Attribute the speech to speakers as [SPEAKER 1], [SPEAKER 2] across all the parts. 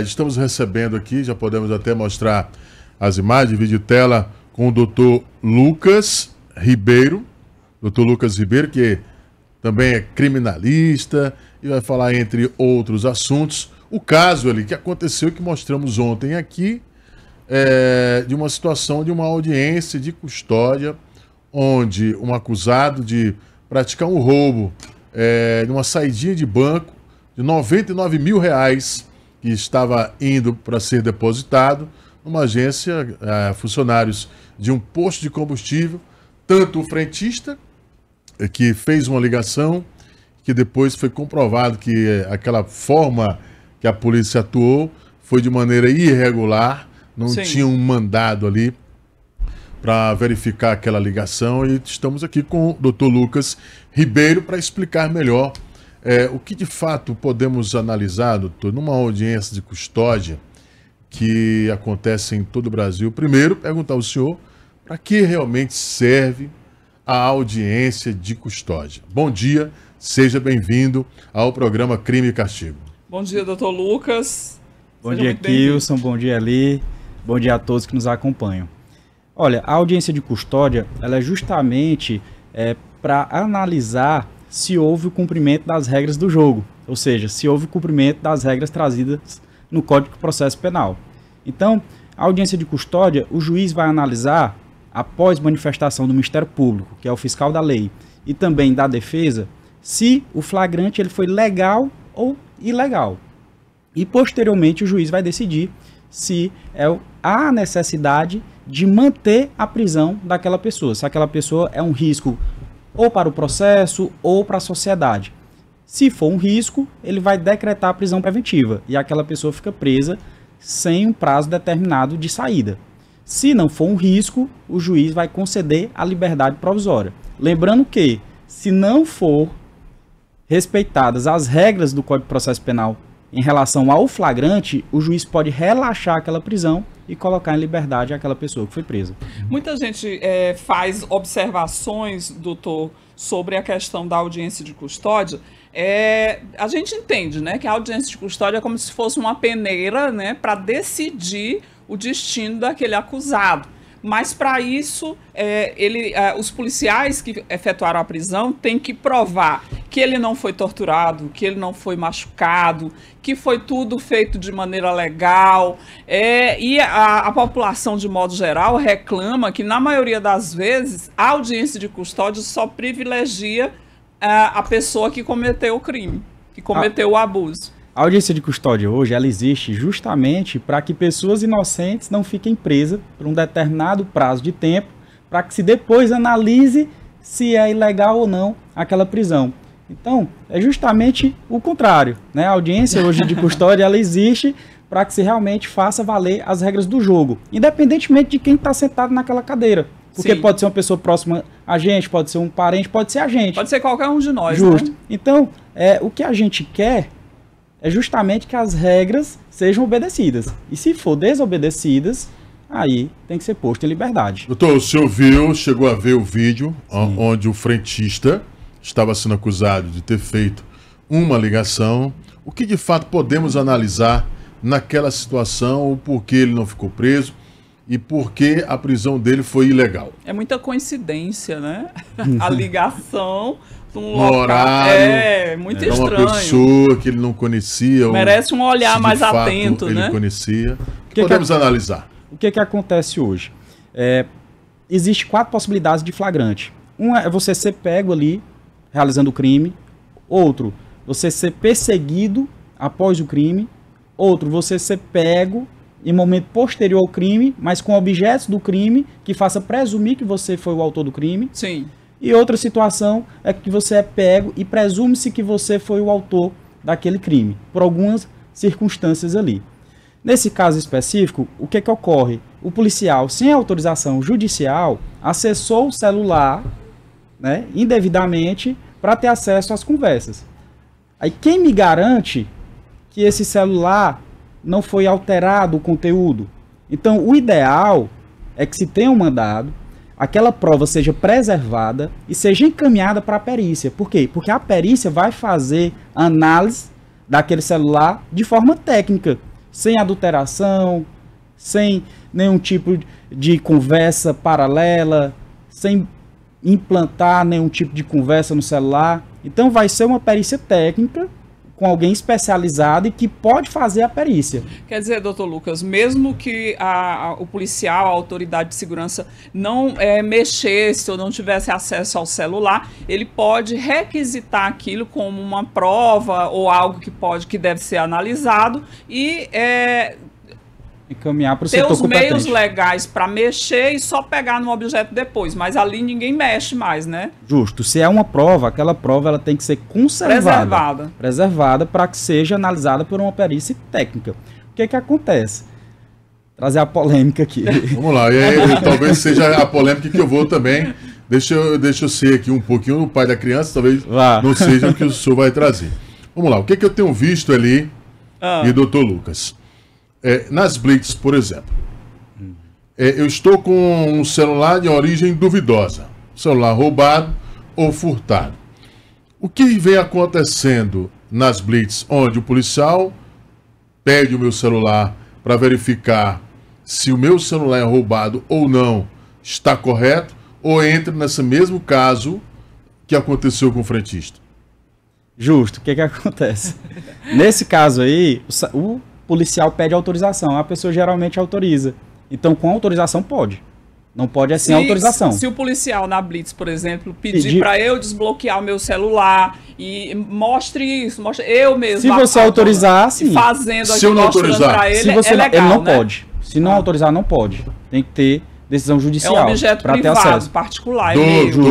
[SPEAKER 1] Estamos recebendo aqui, já podemos até mostrar as imagens, vídeo tela com o doutor Lucas Ribeiro. Doutor Lucas Ribeiro, que também é criminalista e vai falar, entre outros assuntos, o caso ali que aconteceu, que mostramos ontem aqui, é, de uma situação de uma audiência de custódia, onde um acusado de praticar um roubo é, numa saidinha de banco de 99 mil reais que estava indo para ser depositado numa agência, eh, funcionários de um posto de combustível, tanto o frentista, eh, que fez uma ligação, que depois foi comprovado que eh, aquela forma que a polícia atuou foi de maneira irregular, não Sim. tinha um mandado ali para verificar aquela ligação e estamos aqui com o Dr. Lucas Ribeiro para explicar melhor é, o que de fato podemos analisar, doutor, numa audiência de custódia que acontece em todo o Brasil? Primeiro, perguntar ao senhor para que realmente serve a audiência de custódia. Bom dia, seja bem-vindo ao programa Crime e Castigo.
[SPEAKER 2] Bom dia, doutor Lucas.
[SPEAKER 3] Bom seja dia, Kilson.
[SPEAKER 1] Bom dia, ali Bom dia a todos que nos acompanham.
[SPEAKER 3] Olha, a audiência de custódia ela é justamente é, para analisar se houve o cumprimento das regras do jogo, ou seja, se houve o cumprimento das regras trazidas no Código de Processo Penal. Então, a audiência de custódia, o juiz vai analisar, após manifestação do Ministério Público, que é o fiscal da lei, e também da defesa, se o flagrante ele foi legal ou ilegal. E posteriormente o juiz vai decidir se é há necessidade de manter a prisão daquela pessoa, se aquela pessoa é um risco ou para o processo ou para a sociedade. Se for um risco, ele vai decretar a prisão preventiva e aquela pessoa fica presa sem um prazo determinado de saída. Se não for um risco, o juiz vai conceder a liberdade provisória. Lembrando que, se não for respeitadas as regras do Código de Processo Penal em relação ao flagrante, o juiz pode relaxar aquela prisão e colocar em liberdade aquela pessoa que foi presa.
[SPEAKER 2] Muita gente é, faz observações, doutor, sobre a questão da audiência de custódia. É, a gente entende né, que a audiência de custódia é como se fosse uma peneira né, para decidir o destino daquele acusado. Mas para isso, é, ele, é, os policiais que efetuaram a prisão têm que provar que ele não foi torturado, que ele não foi machucado, que foi tudo feito de maneira legal. É, e a, a, população, de modo geral, reclama que, na maioria das vezes, a audiência de custódia só privilegia a, é, a pessoa que cometeu o crime, que cometeu a, o abuso.
[SPEAKER 3] A audiência de custódia hoje ela existe justamente para que pessoas inocentes não fiquem presas por um determinado prazo de tempo, para que se depois analise se é ilegal ou não aquela prisão. Então, é justamente o contrário. Né? A audiência hoje de custódia ela existe para que se realmente faça valer as regras do jogo, independentemente de quem está sentado naquela cadeira. Porque Sim. pode ser uma pessoa próxima a gente, pode ser um parente, pode ser a gente. Pode ser qualquer um de nós. Né? Justo. Né? Então, é, o que a gente quer é justamente que as regras sejam obedecidas. E se for desobedecidas, aí tem que ser posto em liberdade. Doutor, o senhor
[SPEAKER 1] viu, chegou a ver o vídeo Sim. onde o frentista estava sendo acusado de ter feito uma ligação. O que de fato podemos analisar naquela situação, o porquê ele não ficou preso e porquê a prisão dele foi ilegal.
[SPEAKER 2] É muita coincidência, né? a ligação um horário. É, muito é, estranho. Uma
[SPEAKER 1] pessoa que ele não conhecia. Merece um olhar mais fato, atento, ele né? Ele conhecia. Que que podemos que, analisar. O que, é que acontece hoje?
[SPEAKER 3] É, existe quatro possibilidades de flagrante. Uma é você ser pego ali realizando o crime. Outro, você ser perseguido após o crime. Outro, você ser pego em momento posterior ao crime, mas com objetos do crime que faça presumir que você foi o autor do crime. Sim. E outra situação é que você é pego e presume-se que você foi o autor daquele crime, por algumas circunstâncias ali. Nesse caso específico, o que, é que ocorre? O policial, sem autorização judicial, acessou o celular né, indevidamente para ter acesso às conversas. Aí quem me garante que esse celular não foi alterado o conteúdo? Então, o ideal é que se tenha um mandado, aquela prova seja preservada e seja encaminhada para a perícia. Por quê? Porque a perícia vai fazer análise daquele celular de forma técnica, sem adulteração, sem nenhum tipo de conversa paralela, sem implantar nenhum tipo de conversa no celular. Então vai ser uma perícia técnica com alguém especializado e que pode fazer a perícia.
[SPEAKER 2] Quer dizer, doutor Lucas, mesmo que a, a, o policial, a autoridade de segurança não é, mexesse ou não tivesse acesso ao celular, ele pode requisitar aquilo como uma prova ou algo que pode, que deve ser analisado e é,
[SPEAKER 3] e caminhar para o setor combatente. Ter os meios
[SPEAKER 2] legais para mexer e só pegar no objeto depois, mas ali ninguém mexe mais, né?
[SPEAKER 3] Justo. Se é uma prova, aquela prova ela tem que ser conservada. Preservada. Preservada para que seja analisada por uma perícia técnica. O que que acontece? Trazer a polêmica aqui. Vamos lá, e aí, talvez seja a
[SPEAKER 1] polêmica que eu vou também. Deixa eu, deixa eu ser aqui um pouquinho o pai da criança, talvez Vá. não seja o que o senhor vai trazer. Vamos lá, o que, que eu tenho visto ali ah. e doutor Lucas? É, nas Blitz, por exemplo. É, eu estou com um celular de origem duvidosa. Celular roubado ou furtado. O que vem acontecendo nas Blitz, onde o policial pede o meu celular para verificar se o meu celular é roubado ou não, está correto, ou entra nesse mesmo caso que aconteceu com o frentista? Justo, o que, é que acontece? Nesse caso aí, o, policial
[SPEAKER 3] pede autorização, a pessoa geralmente autoriza. Então, com autorização, pode. Não pode é sem se, autorização. Se
[SPEAKER 2] o policial na Blitz, por exemplo, pedir para eu desbloquear o meu celular e mostre isso, mostre eu mesmo. Se você a, autorizar, sim. Fazendo se eu não autorizar. Ele, se você é legal, ele não né?
[SPEAKER 3] pode. Se não ah. autorizar, não pode. Tem que ter decisão judicial. É um objeto
[SPEAKER 2] privado, ter acesso. particular. Do, do.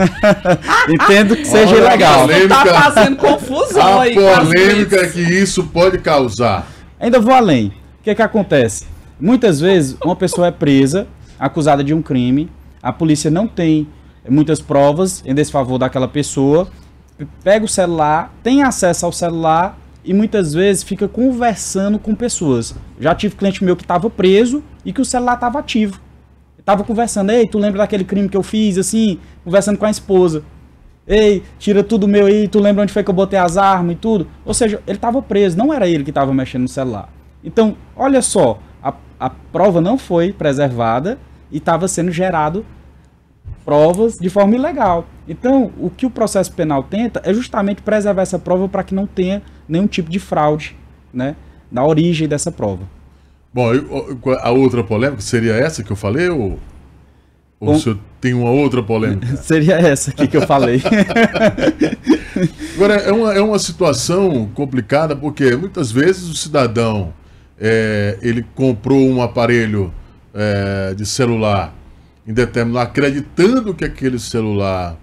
[SPEAKER 2] Entendo que seja ilegal. Você tá fazendo confusão a aí. A polêmica
[SPEAKER 1] que isso pode causar. Ainda
[SPEAKER 3] vou além. O que é que acontece? Muitas vezes uma pessoa é presa, acusada de um crime, a polícia não tem muitas provas em desfavor daquela pessoa, pega o celular, tem acesso ao celular e muitas vezes fica conversando com pessoas. Já tive cliente meu que estava preso e que o celular estava ativo. Tava conversando, ei, tu lembra daquele crime que eu fiz, assim, conversando com a esposa. Ei, tira tudo meu aí, tu lembra onde foi que eu botei as armas e tudo? Ou seja, ele tava preso, não era ele que tava mexendo no celular. Então, olha só, a, a prova não foi preservada e estava sendo gerado provas de forma ilegal. Então, o que o processo penal tenta é justamente preservar essa prova para que não tenha nenhum tipo de fraude, né, na origem dessa prova.
[SPEAKER 1] Bom, a outra polêmica seria essa que eu falei ou, ou Bom, o senhor tem uma outra polêmica?
[SPEAKER 3] Seria essa aqui que eu falei.
[SPEAKER 1] Agora, é uma, é uma situação complicada porque muitas vezes o cidadão é, ele comprou um aparelho é, de celular em determinado, acreditando que aquele celular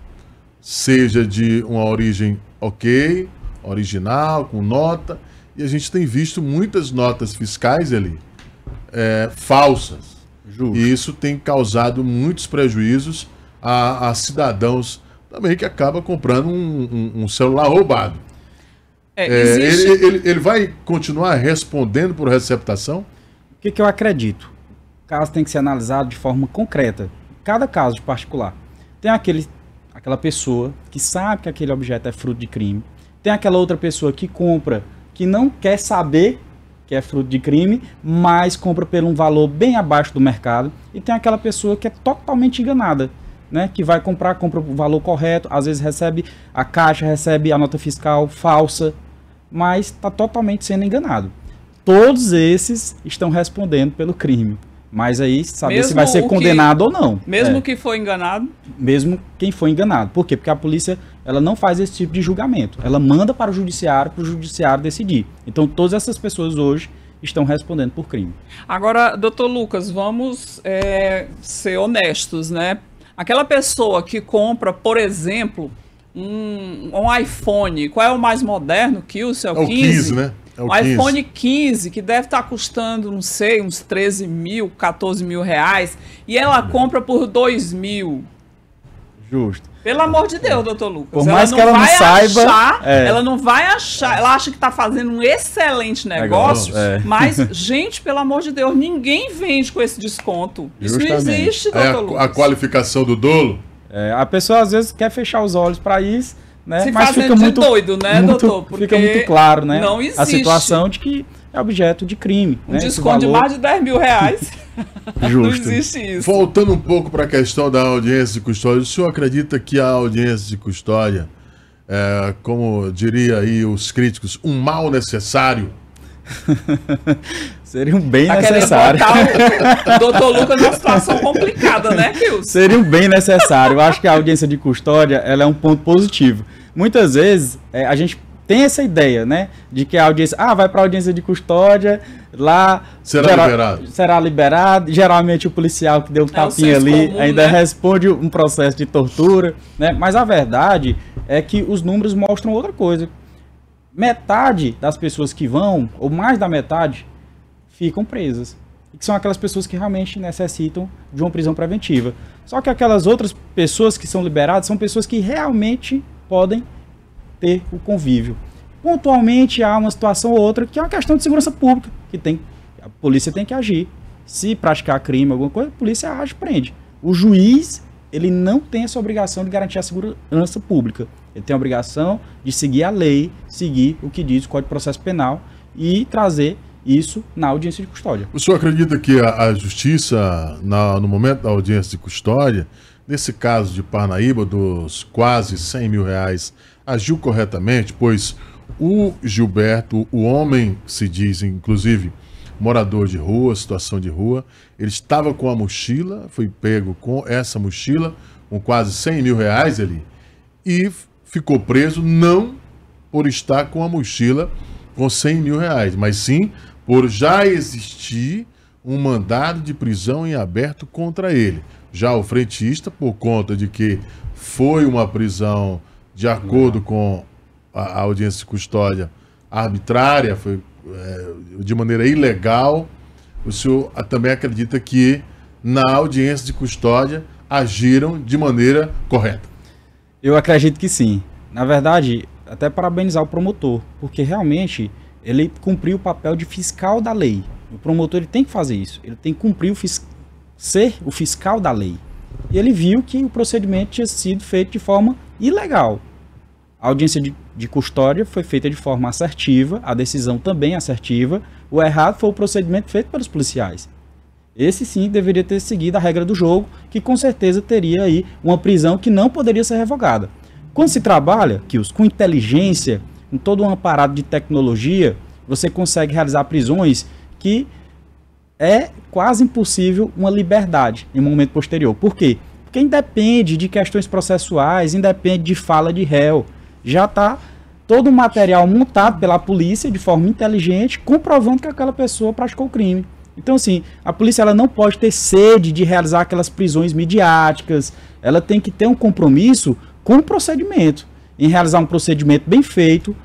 [SPEAKER 1] seja de uma origem ok, original, com nota, e a gente tem visto muitas notas fiscais ali é, falsas. Justo. E isso tem causado muitos prejuízos a, a cidadãos também que acaba comprando um, um, um celular roubado. É, é, existe... ele, ele, ele, vai continuar respondendo
[SPEAKER 3] por receptação? O que, que eu acredito? O caso tem que ser analisado de forma concreta. Cada caso de particular. Tem aquele, aquela pessoa que sabe que aquele objeto é fruto de crime. Tem aquela outra pessoa que compra, que não quer saber que é fruto de crime, mas compra por um valor bem abaixo do mercado. E tem aquela pessoa que é totalmente enganada, né? Que vai comprar, compra o valor correto, às vezes recebe a caixa, recebe a nota fiscal falsa, mas está totalmente sendo enganado. Todos esses estão respondendo pelo crime. Mas aí saber mesmo se vai ser condenado que, ou não. Mesmo é.
[SPEAKER 2] que foi enganado?
[SPEAKER 3] Mesmo quem foi enganado. Por quê? Porque a polícia ela não faz esse tipo de julgamento. Ela manda para o judiciário, para o judiciário decidir. Então, todas essas pessoas hoje estão respondendo por crime.
[SPEAKER 2] Agora, doutor Lucas, vamos é, ser honestos, né? Aquela pessoa que compra, por exemplo, um, um iPhone, qual é o mais moderno que o seu é o 15? É né? É o, o 15. iPhone 15, que deve estar custando, não sei, uns 13 mil, 14 mil reais, e ela compra por 2 mil. Justo. Pelo amor de Deus, doutor Lucas. Por mais ela que ela não saiba. Achar, é. Ela não vai achar. Ela acha que está fazendo um excelente negócio, é. mas, gente, pelo amor de Deus, ninguém vende com esse desconto. Justamente. Isso não existe, doutor é a, Lucas. A
[SPEAKER 3] qualificação do dolo? É, a pessoa às vezes quer fechar os olhos para isso, né? Se mas fica muito doido, né, muito, doutor? Porque fica muito claro, né? Não existe. A situação de que é objeto de crime.
[SPEAKER 1] Um né? desconto valor... de mais
[SPEAKER 2] de 10 mil reais.
[SPEAKER 1] Justo. Não existe isso. Voltando um pouco para a questão da audiência de custódia, o senhor acredita que a audiência de custódia é, como diria aí os críticos, um mal necessário? Seria um bem tá necessário. O doutor Lucas uma situação
[SPEAKER 2] complicada, né,
[SPEAKER 3] Kilson? Seria um bem necessário. Eu acho que a audiência de custódia ela é um ponto positivo. Muitas vezes é, a gente tem essa ideia, né? De que a audiência, ah, vai para audiência de custódia, lá será geral, liberado. Será liberado. Geralmente o policial que deu um é tapinha ali comum, ainda né? responde um processo de tortura, né? Mas a verdade é que os números mostram outra coisa. Metade das pessoas que vão, ou mais da metade, ficam presas. Que são aquelas pessoas que realmente necessitam de uma prisão preventiva. Só que aquelas outras pessoas que são liberadas são pessoas que realmente podem ter o convívio. Pontualmente há uma situação ou outra que é uma questão de segurança pública, que tem a polícia tem que agir. Se praticar crime, alguma coisa, a polícia age, prende. O juiz, ele não tem essa obrigação de garantir a segurança pública. Ele tem a obrigação de seguir a lei, seguir o que diz o Código de Processo Penal e trazer isso na audiência de custódia. O
[SPEAKER 1] senhor acredita que a, a justiça, na, no momento da audiência de custódia, nesse caso de Parnaíba, dos quase 100 mil reais agiu corretamente, pois o Gilberto, o homem se diz, inclusive, morador de rua, situação de rua, ele estava com a mochila, foi pego com essa mochila, com quase 100 mil reais ali, e ficou preso não por estar com a mochila com 100 mil reais, mas sim por já existir um mandado de prisão em aberto contra ele. Já o frentista, por conta de que foi uma prisão de acordo Não. com a, a, audiência de custódia arbitrária, foi é, de maneira ilegal. O senhor também acredita que na audiência de custódia agiram de maneira correta? Eu acredito que sim. Na verdade,
[SPEAKER 3] até parabenizar o promotor, porque realmente ele cumpriu o papel de fiscal da lei. O promotor ele tem que fazer isso. Ele tem que cumprir o ser o fiscal da lei e ele viu que o procedimento tinha sido feito de forma ilegal. A audiência de, de custódia foi feita de forma assertiva, a decisão também assertiva. O errado foi o procedimento feito pelos policiais. Esse sim deveria ter seguido a regra do jogo, que com certeza teria aí uma prisão que não poderia ser revogada. Quando se trabalha, os com inteligência, com todo um aparato de tecnologia, você consegue realizar prisões que é quase impossível uma liberdade em um momento posterior. Por quê? Porque independe de questões processuais, independe de fala de réu. Já está todo o material montado pela polícia de forma inteligente, comprovando que aquela pessoa praticou o crime. Então, assim, a polícia ela não pode ter sede de realizar aquelas prisões midiáticas. Ela tem que ter um compromisso com o procedimento, em realizar um procedimento bem feito,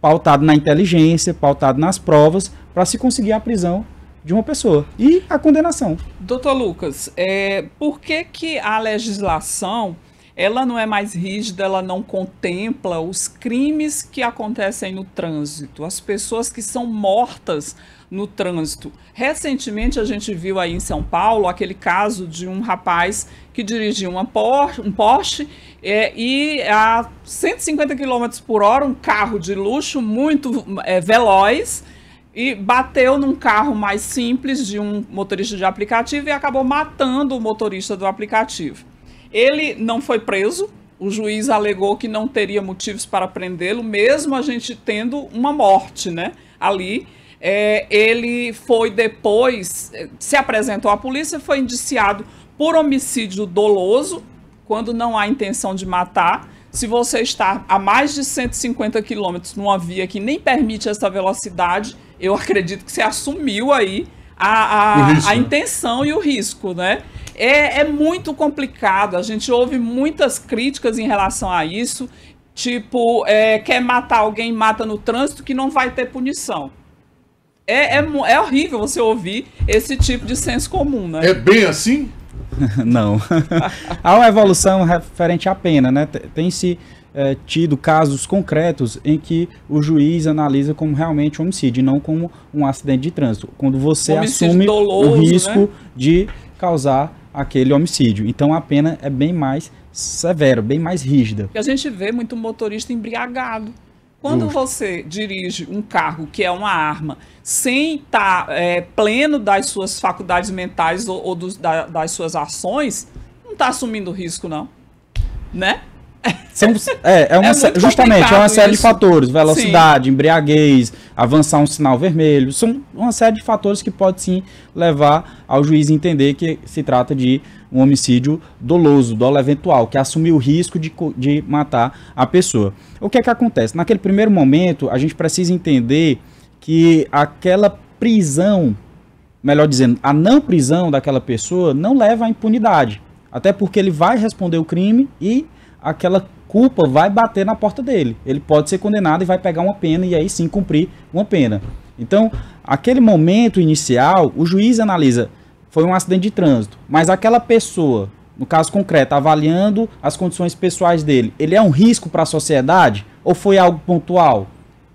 [SPEAKER 3] pautado na inteligência, pautado nas provas, para se conseguir a prisão de uma pessoa e a condenação.
[SPEAKER 2] Doutor Lucas, é, por que, que a legislação ela não é mais rígida, ela não contempla os crimes que acontecem no trânsito, as pessoas que são mortas no trânsito. Recentemente a gente viu aí em São Paulo aquele caso de um rapaz que dirigia uma Porsche, um Porsche é, e a 150 km por hora, um carro de luxo muito é, veloz, e bateu num carro mais simples de um motorista de aplicativo e acabou matando o motorista do aplicativo. Ele não foi preso, o juiz alegou que não teria motivos para prendê-lo, mesmo a gente tendo uma morte, né? Ali. É, ele foi depois, é, se apresentou à polícia, foi indiciado por homicídio doloso, quando não há intenção de matar. Se você está a mais de 150 quilômetros numa via que nem permite essa velocidade, eu acredito que você assumiu aí a, a, a intenção e o risco, né? É, é muito complicado, a gente ouve muitas críticas em relação a isso, tipo, é, quer matar alguém, mata no trânsito, que não vai ter punição. É, é, é horrível você ouvir esse tipo de senso comum, né? É bem assim?
[SPEAKER 3] Não. Há uma evolução referente à pena, né? Tem-se é, tido casos concretos em que o juiz analisa como realmente um homicídio e não como um acidente de trânsito. Quando você homicídio assume doloso, o né? risco né? de causar aquele homicídio. Então a pena é bem mais severa, bem mais rígida.
[SPEAKER 2] E a gente vê muito motorista embriagado. Quando você dirige um carro que é uma arma, sem estar tá, é, pleno das suas faculdades mentais ou, ou dos, da, das suas ações, não está assumindo risco, não. Né?
[SPEAKER 3] São, é, é, uma, é justamente, é uma série isso. de fatores. Velocidade, sim. embriaguez, avançar um sinal vermelho. São uma série de fatores que pode sim levar ao juiz entender que se trata de um homicídio doloso, dolo eventual, que assumiu o risco de, de matar a pessoa. O que é que acontece? Naquele primeiro momento, a gente precisa entender que aquela prisão, melhor dizendo, a não prisão daquela pessoa não leva à impunidade. Até porque ele vai responder o crime e aquela culpa vai bater na porta dele. Ele pode ser condenado e vai pegar uma pena e aí sim cumprir uma pena. Então, aquele momento inicial, o juiz analisa, foi um acidente de trânsito, mas aquela pessoa, no caso concreto, avaliando as condições pessoais dele, ele é um risco para a sociedade ou foi algo pontual?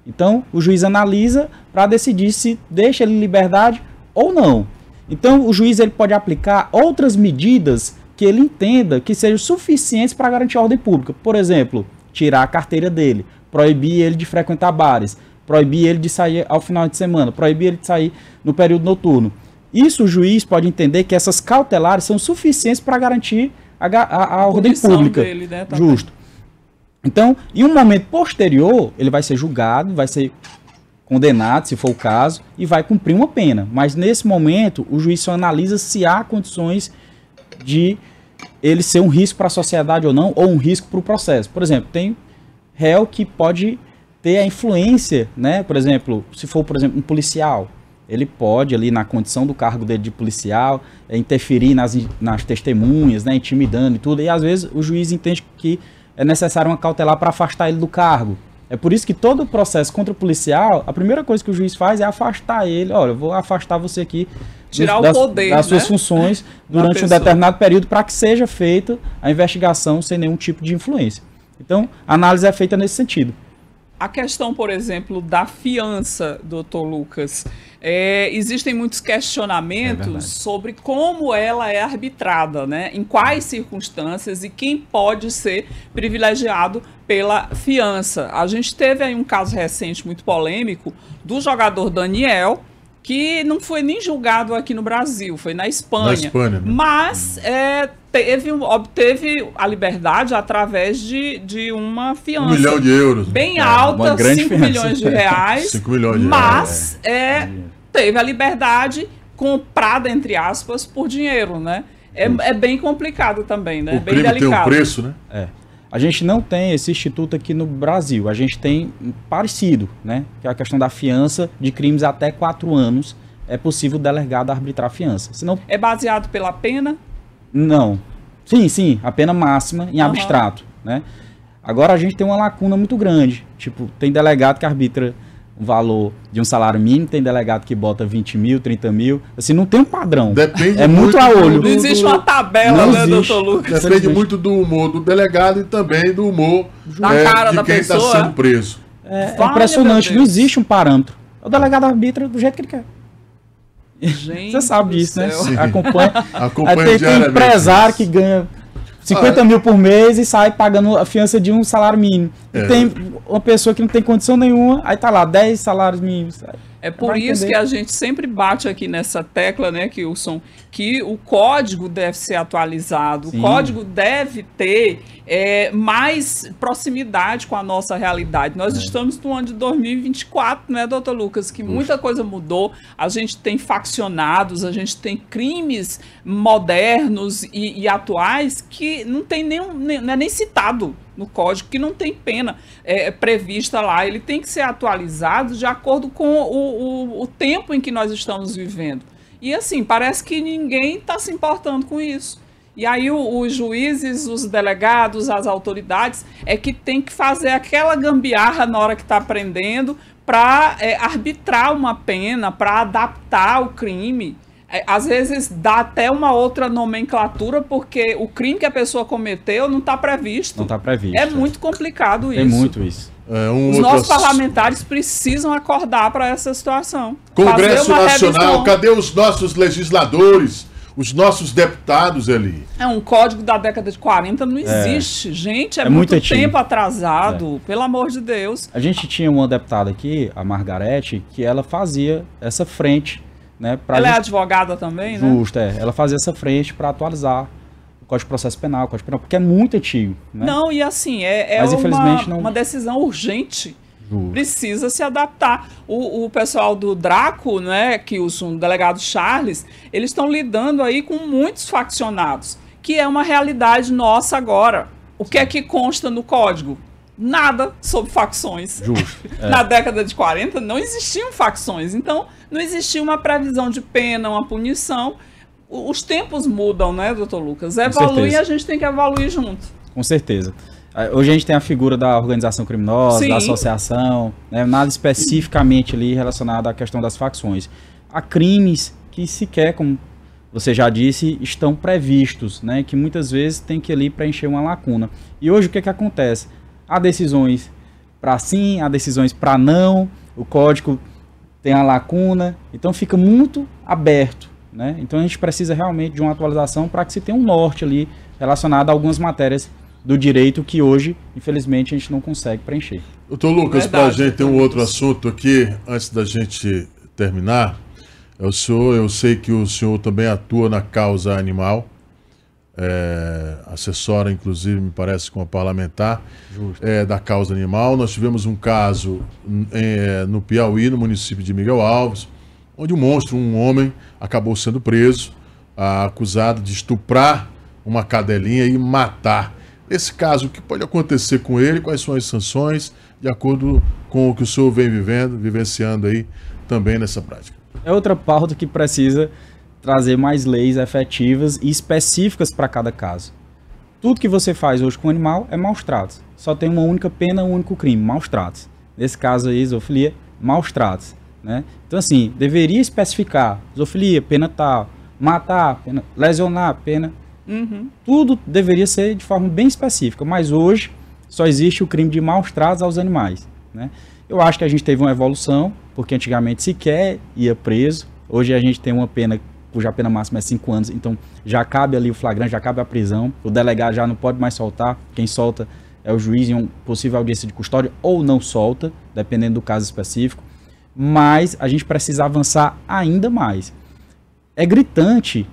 [SPEAKER 3] Então, o juiz analisa para decidir se deixa ele em liberdade ou não. Então, o juiz ele pode aplicar outras medidas que ele entenda que sejam suficientes para garantir a ordem pública. Por exemplo, tirar a carteira dele, proibir ele de frequentar bares, proibir ele de sair ao final de semana, proibir ele de sair no período noturno. Isso o juiz pode entender que essas cautelares são suficientes para garantir a, a, a ordem pública. Dele, né, tá Justo. Então, em um momento posterior, ele vai ser julgado, vai ser condenado, se for o caso, e vai cumprir uma pena. Mas nesse momento, o juiz só analisa se há condições de ele ser um risco para a sociedade ou não, ou um risco para o processo. Por exemplo, tem réu que pode ter a influência, né? Por exemplo, se for, por exemplo, um policial, ele pode ali na condição do cargo dele de policial é, interferir nas, nas testemunhas, né, intimidando e tudo. E às vezes o juiz entende que é necessário uma cautelar para afastar ele do cargo. É por isso que todo o processo contra o policial, a primeira coisa que o juiz faz é afastar ele. Olha, eu vou afastar você aqui tirar das, o poder das né? suas funções durante um determinado período para que seja feita a investigação sem nenhum tipo de influência. Então, a análise é feita nesse sentido
[SPEAKER 2] a questão, por exemplo, da fiança, doutor Lucas, é, existem muitos questionamentos é sobre como ela é arbitrada, né? Em quais circunstâncias e quem pode ser privilegiado pela fiança. A gente teve aí um caso recente muito polêmico do jogador Daniel, que não foi nem julgado aqui no Brasil, foi na Espanha. Na Espanha né? Mas hum. é, obteve a liberdade através de, de uma fiança. Um milhão de euros. Né? Bem é, alta, 5 milhões de reais. 5 milhões de mas, reais. Mas é, é, teve a liberdade comprada, entre aspas, por dinheiro, né? É, é bem complicado também, né? O é bem crime delicado. tem um preço,
[SPEAKER 3] né? É. A gente não tem esse instituto aqui no Brasil. A gente tem parecido, né? Que é a questão da fiança de crimes até quatro anos. É possível delegado arbitrar arbitrar fiança. Senão... É baseado pela pena? Não. Sim, sim, a pena máxima em uhum. abstrato, né? Agora a gente tem uma lacuna muito grande. Tipo, tem delegado que arbitra um valor de um salário mínimo, tem delegado que bota 20 mil, 30 mil. Assim, não tem um padrão. Depende é muito, muito a olho. Não existe uma tabela, não né, existe. doutor Lucas? Depende muito
[SPEAKER 1] do humor do delegado e também do humor da é, cara de da quem está sendo preso.
[SPEAKER 3] É, é impressionante, não existe um parâmetro. O delegado arbitra do jeito que ele quer. Gente Você sabe disso, né? Sim. Acompanha. Acompanha Aí tem empresário que ganha 50 ah, mil por mês e sai pagando a fiança de um salário mínimo. É. Tem uma pessoa que não tem condição nenhuma, aí tá lá, 10 salários mínimos.
[SPEAKER 2] É por Vai isso entender. que a gente sempre bate aqui nessa tecla, né, Kilson, que o código deve ser atualizado, Sim. o código deve ter é, mais proximidade com a nossa realidade. Nós é. estamos no ano de 2024, né, doutor Lucas, que muita coisa mudou. A gente tem faccionados, a gente tem crimes modernos e, e atuais que não tem nenhum, nem, não é nem citado no código que não tem pena é, é, prevista lá. Ele tem que ser atualizado de acordo com o, o, o tempo em que nós estamos vivendo. E assim, parece que ninguém está se importando com isso. E aí os juízes, os delegados, as autoridades é que tem que fazer aquela gambiarra na hora que está prendendo para é, arbitrar uma pena, para adaptar o crime. É, às vezes dá até uma outra nomenclatura, porque o crime que a pessoa cometeu não está previsto. Não está previsto. É, é muito complicado Tem isso. É muito
[SPEAKER 1] isso. É um Os nossos outro...
[SPEAKER 2] parlamentares precisam acordar para essa situação. Congresso Nacional, revisão.
[SPEAKER 1] cadê os nossos legisladores? Os nossos deputados ali.
[SPEAKER 2] É um código da década de 40, não é. existe. Gente, é, é muito, muito tempo atrasado, pelo amor de Deus.
[SPEAKER 3] A gente tinha uma deputada aqui, a Margarete, que ela fazia essa frente né, ela é
[SPEAKER 2] advogada também, né?
[SPEAKER 3] Justo, né? é. Ela fazia essa frente para atualizar o Código de Processo Penal, o Código Penal, porque é muito antigo. Né?
[SPEAKER 2] Não, e assim, é, é Mas, uma, não... uma decisão urgente. Justo. Precisa se adaptar. O, o, pessoal do Draco, né, que o um delegado Charles, eles estão lidando aí com muitos faccionados, que é uma realidade nossa agora. O que é que consta no código? nada sobre facções. Justo. É. Na década de 40 não existiam facções, então não existia uma previsão de pena, uma punição. Os tempos mudam, né, doutor Lucas? Evolui e a gente tem que evoluir junto.
[SPEAKER 3] Com certeza. Ah, hoje a gente tem a figura da organização criminosa, Sim. da associação, né, nada especificamente ali relacionado à questão das facções. Há crimes que sequer, como você já disse, estão previstos, né, que muitas vezes tem que ali preencher uma lacuna. E hoje o que, é que acontece? Há decisões para sim, há decisões para não, o código tem a lacuna, então fica muito aberto. Né? Então a gente precisa realmente de uma atualização para que se tenha um norte ali relacionado a algumas matérias do direito que hoje, infelizmente, a gente não consegue preencher. Doutor Lucas, para a gente ter um outro
[SPEAKER 1] assunto aqui, antes da gente terminar. É o senhor, eu sei que o senhor também atua na causa animal é, assessora, inclusive, me parece, com a parlamentar é, da causa animal. Nós tivemos um caso é, no Piauí, no município de Miguel Alves, onde um monstro, um homem, acabou sendo preso, a, acusado de estuprar uma cadelinha e matar. Esse caso, o que pode acontecer com ele? Quais são as sanções, de acordo com o que o senhor vem vivendo, vivenciando aí também nessa prática?
[SPEAKER 3] É outra pauta que precisa trazer mais leis efetivas e específicas para cada caso. Tudo que você faz hoje com animal é maus tratos. Só tem uma única pena, um único crime, maus tratos. Nesse caso aí, zoofilia, maus tratos. Né? Então, assim, deveria especificar zoofilia, pena tal, matar, pena, lesionar, pena. Uhum. Tudo deveria ser de forma bem específica, mas hoje só existe o crime de maus tratos aos animais. Né? Eu acho que a gente teve uma evolução, porque antigamente sequer ia preso, hoje a gente tem uma pena cuja tipo, pena máxima é cinco anos. Então já cabe ali o flagrante, já cabe a prisão. O delegado já não pode mais soltar. Quem solta é o juiz em uma possível audiência de custódia ou não solta, dependendo do caso específico. Mas a gente precisa avançar ainda mais. É gritante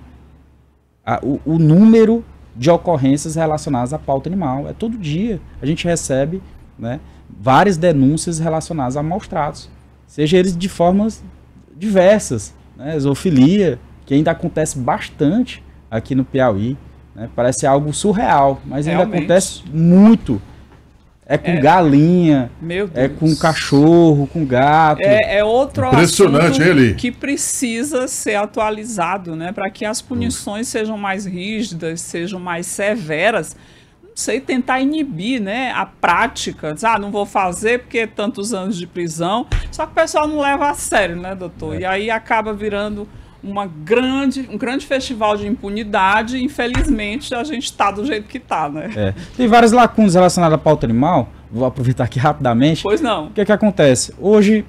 [SPEAKER 3] a, o, o número de ocorrências relacionadas à pauta animal. É todo dia. A gente recebe né, várias denúncias relacionadas a maus tratos, seja eles de formas diversas, né, zoofilia, que ainda acontece bastante aqui no Piauí. Né? Parece algo surreal, mas ainda acontece muito. É com é. galinha, é com cachorro, com gato. É, é outro Impressionante, ele. que
[SPEAKER 2] precisa ser atualizado, né? Para que as punições sejam mais rígidas, sejam mais severas. Não sei, tentar inibir né, a prática. Ah, não vou fazer porque tantos anos de prisão. Só que o pessoal não leva a sério, né, doutor? É. E aí acaba virando uma grande, um grande festival de impunidade. Infelizmente, a gente está do
[SPEAKER 3] jeito que está, né? É. Tem várias lacunas relacionadas à pauta animal. Vou aproveitar aqui rapidamente. Pois não. O que, é que acontece? Hoje,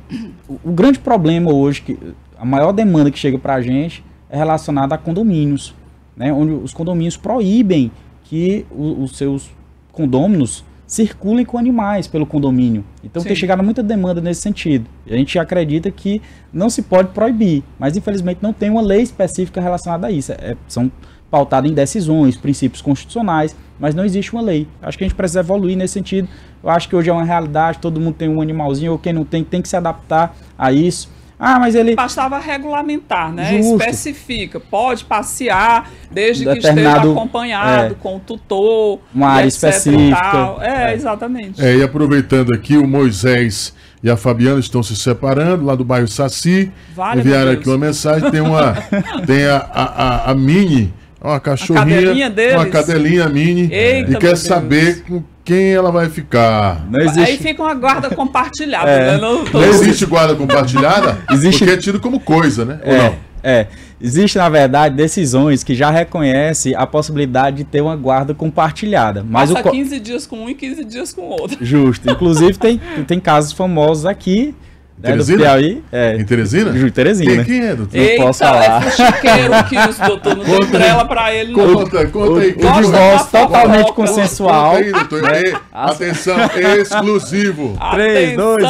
[SPEAKER 3] o, o grande problema hoje, que a maior demanda que chega para a gente é relacionada a condomínios, né? Onde os condomínios proíbem que os seus condôminos circulem com animais pelo condomínio. Então Sim. tem chegado muita demanda nesse sentido. E a gente acredita que não se pode proibir, mas infelizmente não tem uma lei específica relacionada a isso. É, são pautadas em decisões, princípios constitucionais, mas não existe uma lei. Acho que a gente precisa evoluir nesse sentido. Eu acho que hoje é uma realidade, todo mundo tem um animalzinho, ou quem não tem, tem que se adaptar a isso. Ah, mas ele. Bastava regulamentar,
[SPEAKER 2] né? Justo. Especifica. Pode passear desde Determinado, que esteja acompanhado é, com o tutor. Uma área específica. É, é, exatamente. É, e
[SPEAKER 1] aproveitando aqui, o Moisés e a Fabiana estão se separando lá do bairro Saci. Vale, enviaram aqui uma mensagem. Tem uma. tem a, a, a, a Mini. Uma cachorrinha, uma cadelinha mini, Eita, e quer saber quem ela vai ficar. Existe... Aí
[SPEAKER 2] fica uma guarda compartilhada. É. Né? Não,
[SPEAKER 1] tô... não, existe guarda compartilhada existe... porque é tido como coisa, né? É,
[SPEAKER 3] é. Existe, na verdade, decisões que já reconhecem a possibilidade de ter uma guarda compartilhada. Mas Passa o...
[SPEAKER 2] 15 dias com um e 15 dias com outro.
[SPEAKER 3] Justo. Inclusive, tem, tem casos famosos aqui em é Teresina? Do Piauí? É. Em Teresina? Ju, Teresina. Quem, né? quem é, doutor? Eita, eu posso
[SPEAKER 2] é falar. É
[SPEAKER 1] fuxiqueiro que os doutor não deu trela
[SPEAKER 2] pra ele, não. Conta, conta aí. O divórcio totalmente consensual. Conta aí, doutor. Né? Atenção,
[SPEAKER 1] exclusivo. 3, 2, 1.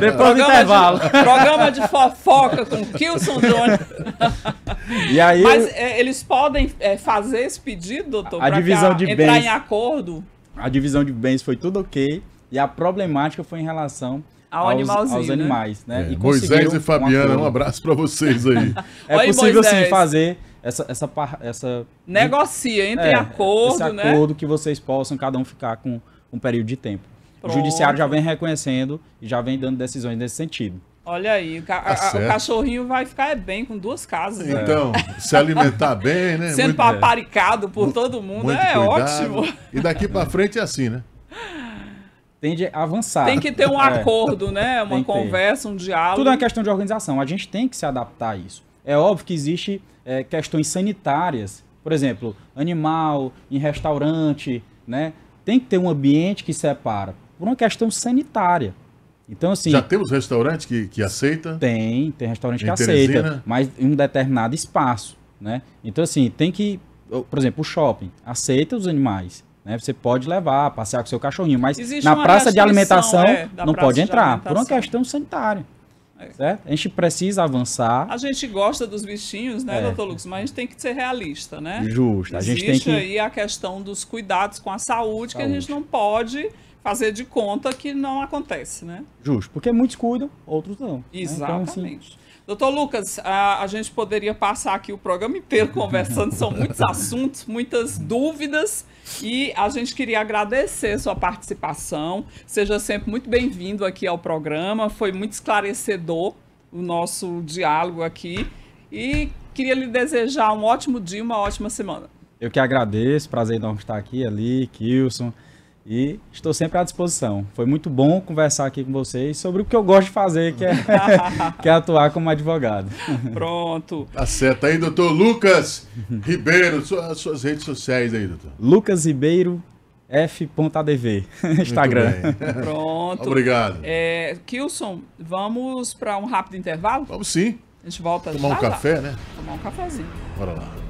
[SPEAKER 2] Depois do intervalo. De, programa de fofoca com o Kilson Jones. E aí, Mas é, eles podem é, fazer esse pedido, doutor? A divisão de entrar bens. Entrar em acordo?
[SPEAKER 3] A divisão de bens foi tudo ok. E a problemática foi em relação ao aos, aos, né? animais, né? né? É, e Moisés e Fabiana, um abraço para vocês aí. é Oi, possível assim, Moisés. sim fazer essa essa essa negocia
[SPEAKER 2] entre é, acordo, esse acordo, né? acordo
[SPEAKER 3] que vocês possam cada um ficar com um período de tempo. Pronto. O judiciário já vem reconhecendo e já vem dando decisões nesse sentido. Olha aí, o, ca tá a, o,
[SPEAKER 2] cachorrinho vai ficar bem com duas casas. Né? Então,
[SPEAKER 1] se alimentar bem, né? Sendo muito,
[SPEAKER 2] paparicado por todo mundo, é cuidado. ótimo.
[SPEAKER 1] E daqui para frente é assim, né? tende a
[SPEAKER 3] avançar. Tem que ter um é. acordo, né? Uma conversa,
[SPEAKER 2] um diálogo. Tudo é uma questão
[SPEAKER 3] de organização. A gente tem que se adaptar a isso. É óbvio que existe é, questões sanitárias, por exemplo, animal em restaurante, né? Tem que ter um ambiente que separa por uma questão sanitária.
[SPEAKER 1] Então, assim. Já temos restaurante que, que aceita? Tem, tem restaurante que aceita,
[SPEAKER 3] mas em um determinado espaço. Né? Então, assim, tem que. Por exemplo, o shopping aceita os animais, né? Você pode levar, passear com seu cachorrinho, mas Existe na praça de alimentação é, não pode entrar, por uma questão sanitária. É. Certo? A gente precisa avançar.
[SPEAKER 2] A gente gosta dos bichinhos, né, é. doutor Lucas? Mas a gente tem que ser realista, né? Justo. A gente Existe tem que... aí a questão dos cuidados com a saúde, saúde, que a gente não pode fazer de conta que não acontece, né?
[SPEAKER 3] Justo, porque muitos cuidam, outros não. Exatamente. Né? Então, assim,
[SPEAKER 2] Doutor Lucas, a, a, gente poderia passar aqui o programa inteiro conversando, são muitos assuntos, muitas dúvidas, e a gente queria agradecer sua participação. Seja sempre muito bem-vindo aqui ao programa, foi muito esclarecedor o nosso diálogo aqui, e queria lhe desejar um ótimo dia, uma ótima semana.
[SPEAKER 3] Eu que agradeço, prazer enorme estar aqui, ali, Kilson. E estou sempre à disposição. Foi muito bom conversar aqui com vocês sobre o que eu gosto de fazer, que é, que é atuar como advogado.
[SPEAKER 1] Pronto. Tá certo aí, doutor Lucas Ribeiro, suas, suas redes sociais aí, doutor. Lucas Ribeiro f.adv, Instagram.
[SPEAKER 2] Pronto. Obrigado. É, Kilson, vamos para um rápido intervalo? Vamos sim. A gente volta Tomar já, um café, né? Tomar um cafezinho.
[SPEAKER 1] Bora lá.